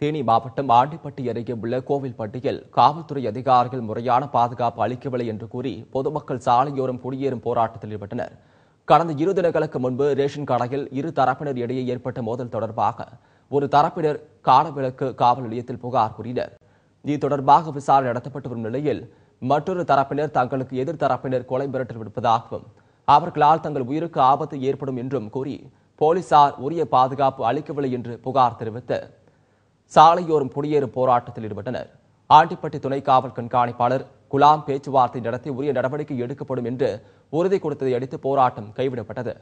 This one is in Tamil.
தேனி மாவட்டம் ஆண்டிப்பட்டி அருகே உள்ள கோவில்பட்டியில் காவல்துறை அதிகாரிகள் முறையான பாதுகாப்பு அளிக்கவில்லை என்று கூறி பொதுமக்கள் சாலையோரம் குடியேறும் போராட்டத்தில் ஈடுபட்டனர் கடந்த இரு தினங்களுக்கு முன்பு ரேஷன் கடையில் இரு தரப்பினர் இடையே ஏற்பட்ட மோதல் தொடர்பாக ஒரு தரப்பினர் காலவிளக்கு காவல் நிலையத்தில் புகார் கூறினர் இது தொடர்பாக விசாரணை நடத்தப்பட்டு வரும் நிலையில் மற்றொரு தரப்பினர் தங்களுக்கு எதிர் தரப்பினர் கொலை மிரட்டல் விடுப்பதாகவும் அவர்களால் தங்கள் உயிருக்கு ஆபத்து ஏற்படும் என்றும் கூறி போலீசார் உரிய பாதுகாப்பு அளிக்கவில்லை என்று புகார் தெரிவித்தார் சாலையோரம் குடியேறும் போராட்டத்தில் ஈடுபட்டனர் ஆண்டிப்பட்டி துணை காவல் கண்காணிப்பாளர் குலாம் பேச்சுவார்த்தை நடத்தி உரிய நடவடிக்கை எடுக்கப்படும் என்று உறுதி கொடுத்ததை அடுத்து போராட்டம் கைவிடப்பட்டது